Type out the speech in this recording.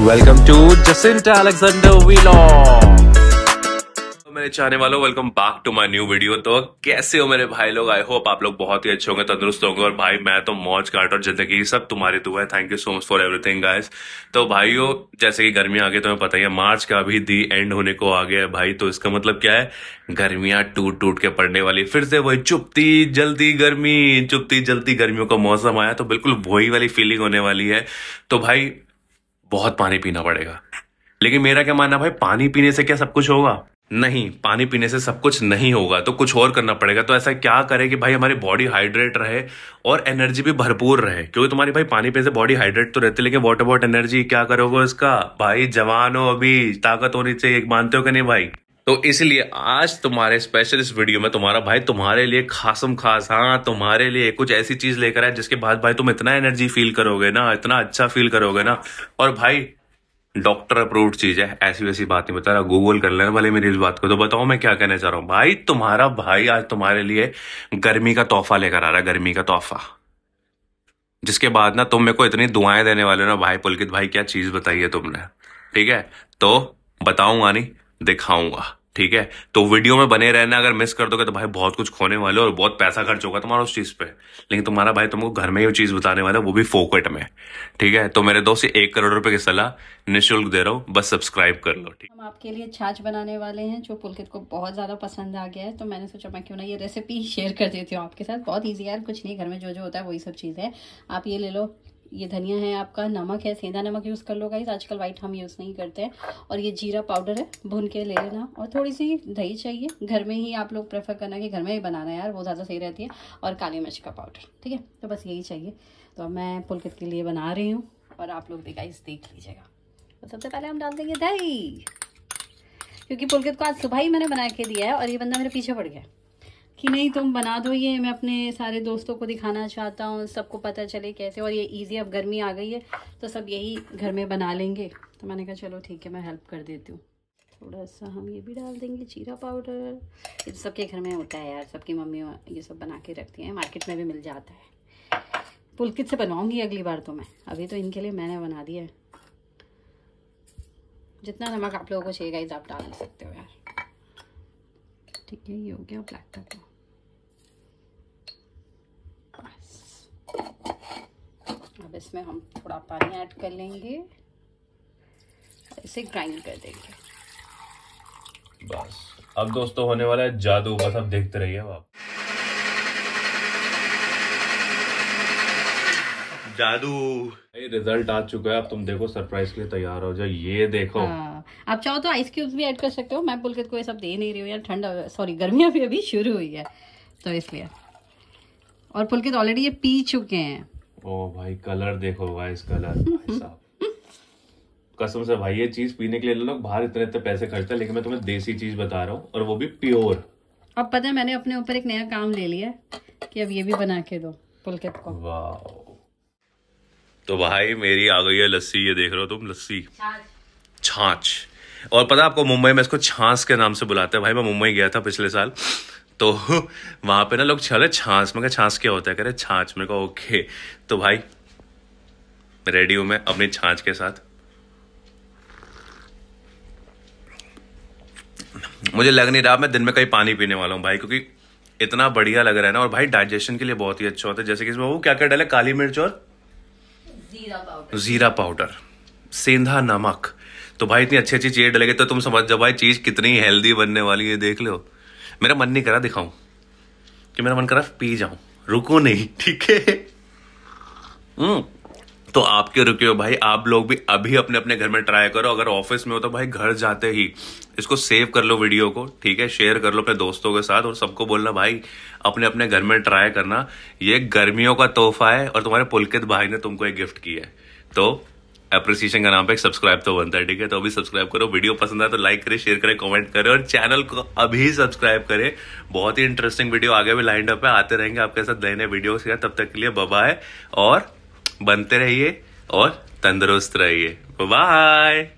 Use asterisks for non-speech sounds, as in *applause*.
Welcome to जसिंटा Alexander तो मेरे चाहने वालों welcome back to my new video तो कैसे हो मेरे भाई लोग आई होप आप लोग बहुत ही अच्छे होंगे तंदुरुस्त होंगे और भाई मैं तो मौज काट और जिंदगी सब तुम्हारी तो है thank you so much for everything guys तो भाइयों जैसे कि गर्मी आ गई तो मैं पता ही है मार्च का भी दी एंड होने को आ गया है भाई तो इसका मतलब क्या है गर्मियां टूट टूट के पड़ने वाली फिर से वही चुपती जल्दी गर्मी चुपती जल्दी गर्मियों का मौसम आया तो बिल्कुल वही वाली फीलिंग होने वाली है तो भाई बहुत पानी पीना पड़ेगा लेकिन मेरा क्या मानना भाई पानी पीने से क्या सब कुछ होगा नहीं पानी पीने से सब कुछ नहीं होगा तो कुछ और करना पड़ेगा तो ऐसा क्या करें कि भाई हमारी बॉडी हाइड्रेट रहे और एनर्जी भी भरपूर रहे क्योंकि तुम्हारी भाई पानी पीने से बॉडी हाइड्रेट तो रहती है लेकिन वॉट अबाउट एनर्जी क्या करोगे उसका भाई जवान हो अभी ताकत होनी चाहिए मानते हो कि नहीं भाई तो इसलिए आज तुम्हारे स्पेशल इस वीडियो में तुम्हारा भाई तुम्हारे लिए खासम खास हाँ तुम्हारे लिए कुछ ऐसी चीज लेकर आए जिसके बाद भाई तुम इतना एनर्जी फील करोगे ना इतना अच्छा फील करोगे ना और भाई डॉक्टर अप्रूव्ड चीज है ऐसी वैसी बात नहीं बता रहा गूगल कर लेना भले मेरी इस बात को तो बताओ मैं क्या कहना चाह रहा हूं भाई तुम्हारा भाई आज तुम्हारे लिए गर्मी का तोहफा लेकर आ रहा है गर्मी का तोहफा जिसके बाद ना तुम मेरे को इतनी दुआएं देने वाले हो ना भाई पुलकित भाई क्या चीज बताई है तुमने ठीक है तो बताऊंगा नहीं दिखाऊंगा ठीक है तो वीडियो में बने रहना अगर मिस कर दोगे तो भाई बहुत कुछ खोने वाले और बहुत पैसा खर्च होगा तुम्हारा उस चीज पे लेकिन तुम्हारा भाई तुमको घर में ही चीज बताने वाला है वो भी फोकट में ठीक है तो मेरे दोस्त एक करोड़ रुपए की सलाह निःशुल्क दे रहा हूँ बस सब्सक्राइब कर लो ठीक हम आपके लिए छाछ बनाने वाले हैं जो पुलकित को बहुत ज्यादा पसंद आ गया है तो मैंने सोचा मैं क्यों ना ये रेसिपी शेयर *laughs* कर देती हूँ आपके साथ बहुत ईजी है कुछ नहीं घर में जो जो होता है वही सब चीज है आप ये ले लो ये धनिया है आपका नमक है सेंधा नमक यूज़ कर लो गाइस आजकल वाइट हम यूज़ नहीं करते हैं और ये जीरा पाउडर है भून के ले लेना और थोड़ी सी दही चाहिए घर में ही आप लोग प्रेफर करना कि घर में ही बनाना यार वो ज़्यादा सही रहती है और काली मिर्च का पाउडर ठीक है तो बस यही चाहिए तो मैं पुलकित के लिए बना रही हूँ और आप लोग भी गाइस देख लीजिएगा तो सबसे पहले हम डाल देंगे दही क्योंकि पुलकित को आज सुबह ही मैंने बना के दिया है और ये बंदा मेरे पीछे पड़ गया कि नहीं तुम बना दो ये मैं अपने सारे दोस्तों को दिखाना चाहता हूँ सबको पता चले कैसे और ये इजी अब गर्मी आ गई है तो सब यही घर में बना लेंगे तो मैंने कहा चलो ठीक है मैं हेल्प कर देती हूँ थोड़ा सा हम ये भी डाल देंगे जीरा पाउडर ये तो सबके घर में होता है यार सबकी मम्मी ये सब बना के रखती हैं मार्केट में भी मिल जाता है पुलकित से बनाऊँगी अगली बार तो मैं अभी तो इनके लिए मैंने बना दिया है जितना नमक आप लोगों को चाहिए गाइज आप डाल सकते हो यार ठीक है ये हो गया ब्लैक का तो अब इसमें हम थोड़ा पानी ऐड कर लेंगे इसे ग्राइंड कर देंगे बस अब दोस्तों होने वाला है जादू बस अब देखते रहिए आप जादू रिजल्ट आ चुका है अब तुम देखो सरप्राइज के लिए तैयार हो जाओ ये देखो हाँ, आप चाहो तो आइस क्यूब्स भी ऐड कर सकते हो मैं बोल के तो सब दे नहीं रही हूँ यार ठंड सॉरी गर्मियाँ भी अभी शुरू हुई है तो इसलिए और पुलकित तो ऑलरेडी ये पी चुके हैं ओ भाई कलर देखो वाइस कलर भाई कसम से भाई ये चीज पीने के लिए लोग बाहर इतने इतने पैसे खर्चते हैं लेकिन मैं तुम्हें देसी चीज बता रहा हूँ और वो भी प्योर अब पता है मैंने अपने ऊपर एक नया काम ले लिया कि अब ये भी बना के दो पुलकित को वाह तो भाई मेरी आ गई है लस्सी ये देख रहे हो तुम लस्सी छाछ और पता आपको मुंबई में इसको छांस के नाम से बुलाते हैं भाई मैं मुंबई गया था पिछले साल तो वहां पे ना लोग छे छांस में छांस क्या होता है करे छाछ में कहा ओके तो भाई रेडी हूं मैं अपनी छाछ के साथ मुझे लग नहीं रहा मैं दिन में कहीं पानी पीने वाला हूँ भाई क्योंकि इतना बढ़िया लग रहा है ना और भाई डाइजेशन के लिए बहुत ही अच्छा होता है जैसे कि इसमें वो क्या क्या डाले काली मिर्च और जीरा पाउडर सेंधा नमक तो भाई इतनी अच्छी अच्छी चीज डलेगी तो तुम समझ जाओ भाई चीज़ कितनी हेल्दी बनने वाली है देख लो मेरा मन नहीं करा दिखाऊं कि मेरा मन करा पी जाऊं रुको नहीं *laughs* ठीक है हम्म। तो आपके रुके हो भाई आप लोग भी अभी अपने अपने घर में ट्राई करो अगर ऑफिस में हो तो भाई घर जाते ही इसको सेव कर लो वीडियो को ठीक है शेयर कर लो अपने दोस्तों के साथ और सबको बोलना भाई अपने अपने घर में ट्राई करना ये गर्मियों का तोहफा है और तुम्हारे पुलकित भाई ने तुमको एक गिफ्ट किया है तो अप्रिसिएशन का नाम पे सब्सक्राइब तो बनता है ठीक है तो अभी सब्सक्राइब करो वीडियो पसंद आए तो लाइक करें शेयर करें कमेंट करें और चैनल को अभी सब्सक्राइब करें बहुत ही इंटरेस्टिंग वीडियो आगे भी लाइन अप है आते रहेंगे आपके साथ नए नए वीडियो तब तक के लिए बबा है और बनते रहिए और तंदुरुस्त रहिए बाय